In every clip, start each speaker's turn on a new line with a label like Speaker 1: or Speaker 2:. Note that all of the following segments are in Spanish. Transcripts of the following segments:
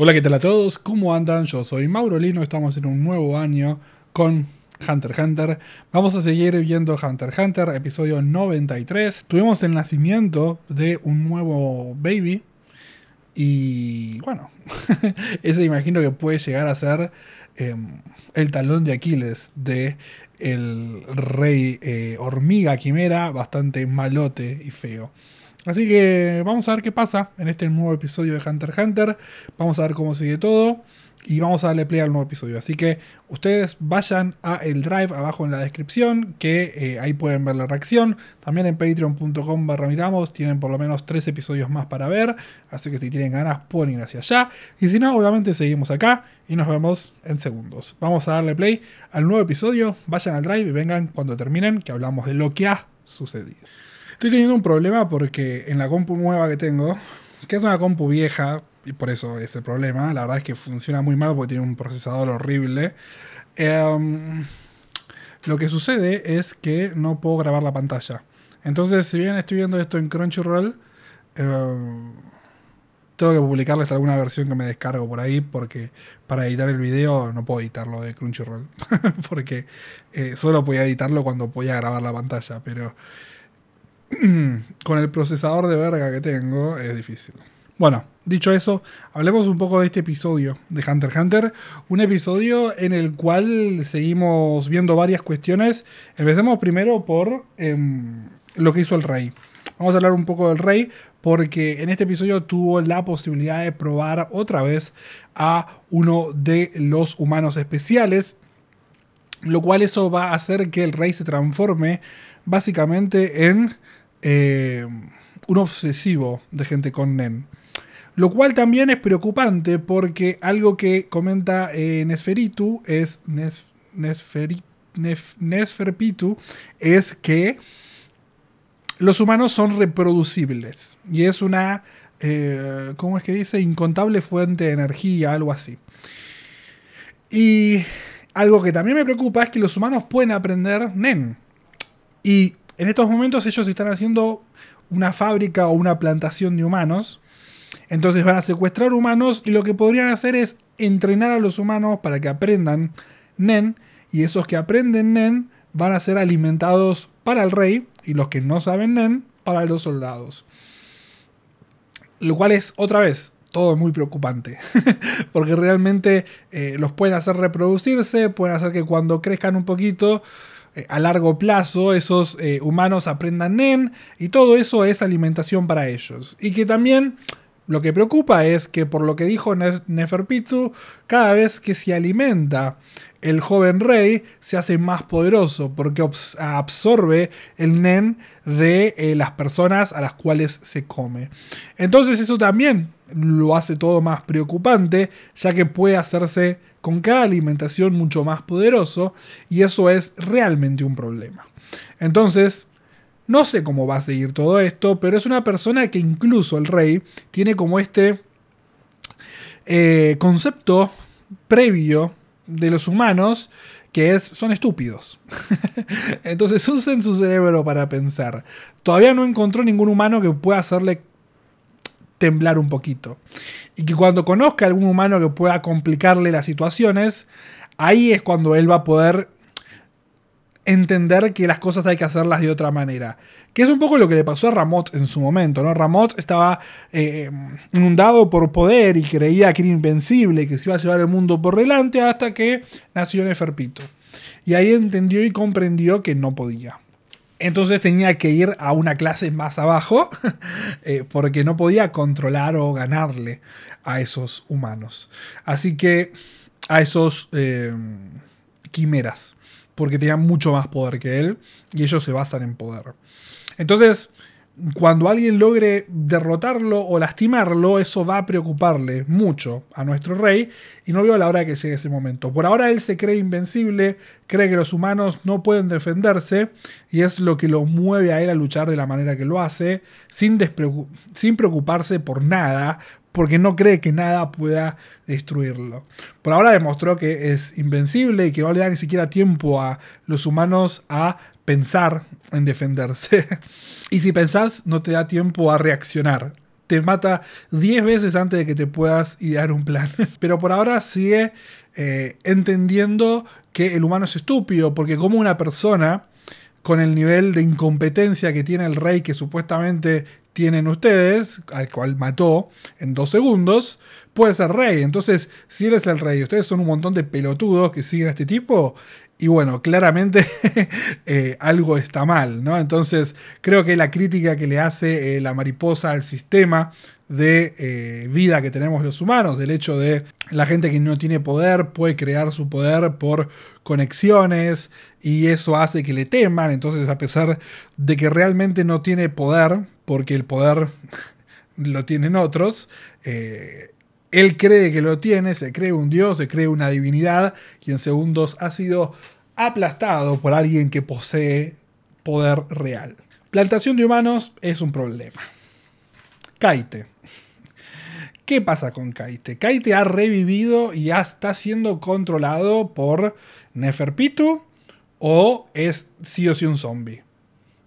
Speaker 1: Hola, ¿qué tal a todos? ¿Cómo andan? Yo soy Mauro Lino, estamos en un nuevo año con Hunter x Hunter. Vamos a seguir viendo Hunter x Hunter, episodio 93. Tuvimos el nacimiento de un nuevo baby y bueno, ese imagino que puede llegar a ser em, el talón de Aquiles de el rey eh, hormiga quimera, bastante malote y feo. Así que vamos a ver qué pasa en este nuevo episodio de Hunter x Hunter. Vamos a ver cómo sigue todo. Y vamos a darle play al nuevo episodio. Así que ustedes vayan a el drive abajo en la descripción, que eh, ahí pueden ver la reacción. También en patreon.com barra miramos tienen por lo menos tres episodios más para ver. Así que si tienen ganas pueden ir hacia allá. Y si no, obviamente seguimos acá y nos vemos en segundos. Vamos a darle play al nuevo episodio. Vayan al drive y vengan cuando terminen, que hablamos de lo que ha sucedido. Estoy teniendo un problema porque en la compu nueva que tengo, que es una compu vieja, y por eso es el problema, la verdad es que funciona muy mal porque tiene un procesador horrible. Em, lo que sucede es que no puedo grabar la pantalla. Entonces, si bien estoy viendo esto en Crunchyroll, em, tengo que publicarles alguna versión que me descargo por ahí porque para editar el video no puedo editarlo de Crunchyroll. porque eh, solo podía editarlo cuando podía grabar la pantalla. Pero con el procesador de verga que tengo, es difícil. Bueno, dicho eso, hablemos un poco de este episodio de Hunter x Hunter. Un episodio en el cual seguimos viendo varias cuestiones. Empecemos primero por em, lo que hizo el rey. Vamos a hablar un poco del rey porque en este episodio tuvo la posibilidad de probar otra vez a uno de los humanos especiales, lo cual eso va a hacer que el rey se transforme básicamente en eh, un obsesivo de gente con NEN. Lo cual también es preocupante porque algo que comenta eh, Nesferitu es es que los humanos son reproducibles y es una, eh, ¿cómo es que dice? Incontable fuente de energía, algo así. Y algo que también me preocupa es que los humanos pueden aprender NEN. Y en estos momentos ellos están haciendo una fábrica o una plantación de humanos. Entonces van a secuestrar humanos y lo que podrían hacer es entrenar a los humanos para que aprendan Nen. Y esos que aprenden Nen van a ser alimentados para el rey y los que no saben Nen para los soldados. Lo cual es otra vez todo muy preocupante, porque realmente eh, los pueden hacer reproducirse, pueden hacer que cuando crezcan un poquito eh, a largo plazo esos eh, humanos aprendan NEN y todo eso es alimentación para ellos. Y que también lo que preocupa es que por lo que dijo Neferpitu, cada vez que se alimenta el joven rey se hace más poderoso porque absorbe el nen de eh, las personas a las cuales se come. Entonces eso también lo hace todo más preocupante, ya que puede hacerse con cada alimentación mucho más poderoso y eso es realmente un problema. Entonces, no sé cómo va a seguir todo esto, pero es una persona que incluso el rey tiene como este eh, concepto previo de los humanos que es, son estúpidos. Entonces usen su cerebro para pensar. Todavía no encontró ningún humano que pueda hacerle temblar un poquito. Y que cuando conozca a algún humano que pueda complicarle las situaciones, ahí es cuando él va a poder entender que las cosas hay que hacerlas de otra manera. Que es un poco lo que le pasó a Ramot en su momento, ¿no? Ramot estaba eh, em, inundado por poder y creía que era invencible, que se iba a llevar el mundo por delante hasta que nació Neferpito. Y ahí entendió y comprendió que no podía. Entonces tenía que ir a una clase más abajo eh, porque no podía controlar o ganarle a esos humanos. Así que a esos eh, quimeras, porque tenían mucho más poder que él y ellos se basan en poder. Entonces, cuando alguien logre derrotarlo o lastimarlo, eso va a preocuparle mucho a nuestro rey y no veo la hora que llegue ese momento. Por ahora él se cree invencible, cree que los humanos no pueden defenderse y es lo que lo mueve a él a luchar de la manera que lo hace, sin, sin preocuparse por nada, porque no cree que nada pueda destruirlo. Por ahora demostró que es invencible y que no le da ni siquiera tiempo a los humanos a pensar en defenderse. y si pensás, no te da tiempo a reaccionar. Te mata 10 veces antes de que te puedas idear un plan. Pero por ahora sigue eh, entendiendo que el humano es estúpido, porque como una persona con el nivel de incompetencia que tiene el rey que supuestamente tienen ustedes, al cual mató en dos segundos, puede ser rey. Entonces, si eres el rey y ustedes son un montón de pelotudos que siguen a este tipo, y bueno, claramente eh, algo está mal, ¿no? Entonces creo que la crítica que le hace eh, la mariposa al sistema de eh, vida que tenemos los humanos, del hecho de la gente que no tiene poder puede crear su poder por conexiones y eso hace que le teman, entonces a pesar de que realmente no tiene poder, porque el poder lo tienen otros, él cree que lo tiene, se cree un dios, se cree una divinidad, y en segundos ha sido aplastado por alguien que posee poder real. Plantación de humanos es un problema. Kaite. ¿Qué pasa con Kaite? Kaite ha revivido y ya está siendo controlado por Neferpitu o es sí o sí un zombie.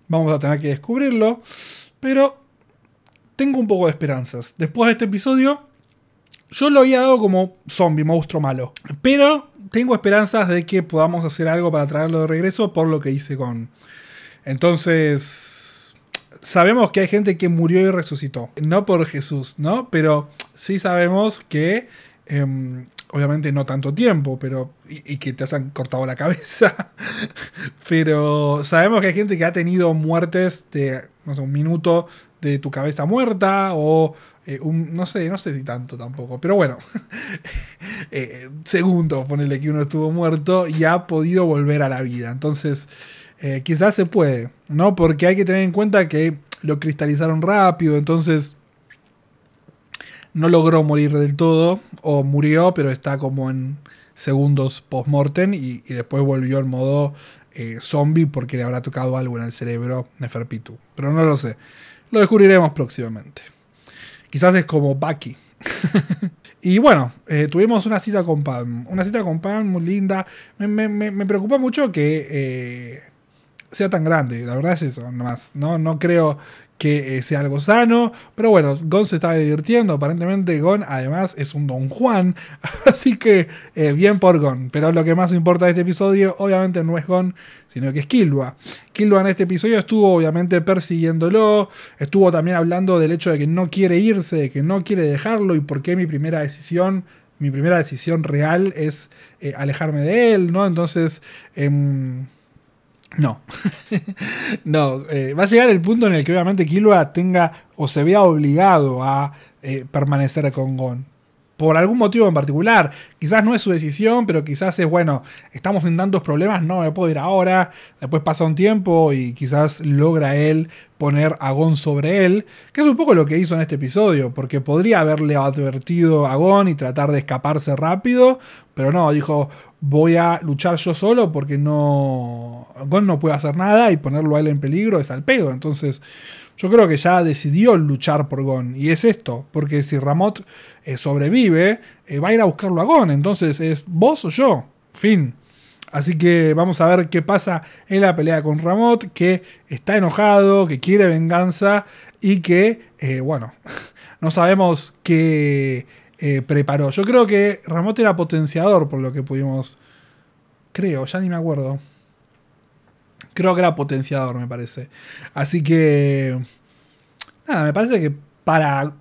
Speaker 1: Vamos a tener que descubrirlo, pero tengo un poco de esperanzas. Después de este episodio, yo lo había dado como zombie, monstruo malo. Pero tengo esperanzas de que podamos hacer algo para traerlo de regreso por lo que hice con... Entonces... Sabemos que hay gente que murió y resucitó. No por Jesús, ¿no? Pero sí sabemos que... Em, obviamente no tanto tiempo, pero. Y, y, que te hayan cortado la cabeza. pero sabemos que hay gente que ha tenido muertes de, no sé, un minuto de tu cabeza muerta o eh, no sé, no sé si tanto tampoco, pero bueno, eh, segundos, ponerle que uno estuvo muerto y ha podido volver a la vida. Entonces, eh, quizás se puede, ¿no? Porque hay que tener en cuenta que lo cristalizaron rápido, entonces no logró morir del todo, o murió, pero está como en segundos post-mortem y, y, después volvió al modo eh, zombie porque le habrá tocado algo en el cerebro Neferpitu. Pero no lo sé, lo descubriremos próximamente. Quizás es como Bucky. y bueno, eh, tuvimos una cita con Palm. Una cita con Palm muy linda. Me, preocupa mucho que eh, sea tan grande. La verdad es eso, nomás. No, no creo que eh, sea algo sano. Pero bueno, Gon se estaba divirtiendo. Aparentemente Gon además es un Don Juan. Así que eh, bien por Gon. Pero lo que más importa de este episodio obviamente no es Gon, sino que es Kilwa. Kilua en este episodio estuvo obviamente persiguiéndolo. Estuvo también hablando del hecho de que no quiere irse, de que no quiere dejarlo y por qué mi primera decisión mi primera decisión real es eh, alejarme de él, ¿no? Entonces, em, no, no, eh, va a llegar el punto en el que obviamente Killua tenga o se vea obligado a eh, permanecer con Gon. Por algún motivo en particular. Quizás no es su decisión, pero quizás es, bueno, estamos en tantos problemas, no me puedo ir ahora. Después pasa un tiempo y quizás logra él poner a Gon sobre él, que es un poco lo que hizo en este episodio, porque podría haberle advertido a Gon y tratar de escaparse rápido, pero no, dijo, voy a luchar yo solo porque no... Gon no puede hacer nada y ponerlo a él en peligro es al pedo, entonces... Yo creo que ya decidió luchar por Gon. Y es esto, porque si Ramot eh, sobrevive, eh, va a ir a buscarlo a Gon. Entonces es vos o yo. Fin. Así que vamos a ver qué pasa en la pelea con Ramot, que está enojado, que quiere venganza y que, eh, bueno, no sabemos qué eh, preparó. Yo creo que Ramot era potenciador, por lo que pudimos... Creo, ya ni me acuerdo. Creo que era potenciador, me parece. Así que... Nada, me parece que para...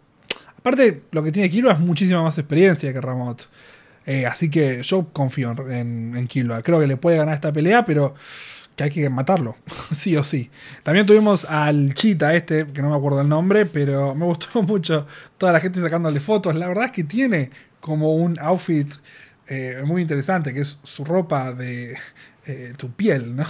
Speaker 1: Aparte, lo que tiene Kiro es muchísima más experiencia que Ramot. Eh, así que yo confío en, en Creo que le puede ganar esta pelea, pero que hay que matarlo, sí o sí. También tuvimos al Chita este, que no me acuerdo el nombre, pero me gustó mucho toda la gente sacándole fotos. La verdad es que tiene como un outfit eh, muy interesante, que es su ropa de eh, tu piel, ¿no?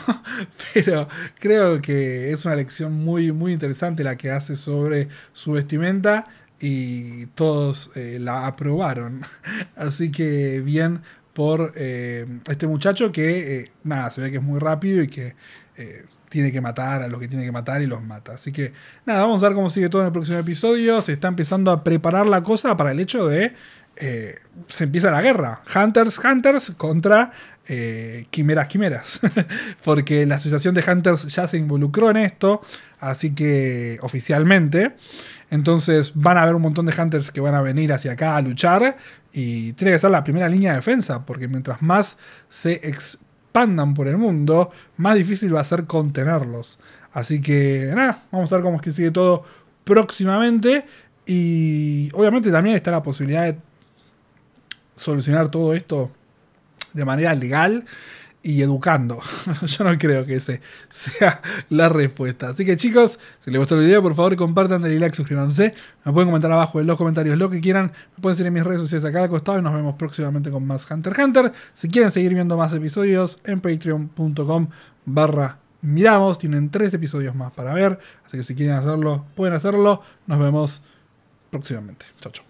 Speaker 1: Pero creo que es una lección muy, muy interesante la que hace sobre su vestimenta y todos eh, la aprobaron. Así que bien por eh, este muchacho que, eh, nada, se ve que es muy rápido y que eh, tiene que matar a los que tiene que matar y los mata. Así que nada, vamos a ver cómo sigue todo en el próximo episodio. Se está empezando a preparar la cosa para el hecho de... Eh, se empieza la guerra. Hunters, Hunters contra eh, Quimeras, Quimeras. Porque la asociación de Hunters ya se involucró en esto, así que oficialmente. Entonces van a haber un montón de Hunters que van a venir hacia acá a luchar y tiene que ser la primera línea de defensa, porque mientras más se ...pandan por el mundo, más difícil va a ser contenerlos. Así que nada, vamos a ver cómo es que sigue todo próximamente. Y obviamente también está la posibilidad de solucionar todo esto de manera legal y educando. Yo no creo que esa sea la respuesta. Así que chicos, si les gustó el video, por favor compartan, denle like, suscríbanse. Me pueden comentar abajo en los comentarios lo que quieran. Me pueden seguir en mis redes sociales acá al costado y nos vemos próximamente con más Hunter Hunter. Si quieren seguir viendo más episodios, en patreon.com barra miramos. Tienen tres episodios más para ver. Así que si quieren hacerlo, pueden hacerlo. Nos vemos próximamente. Chao, chao.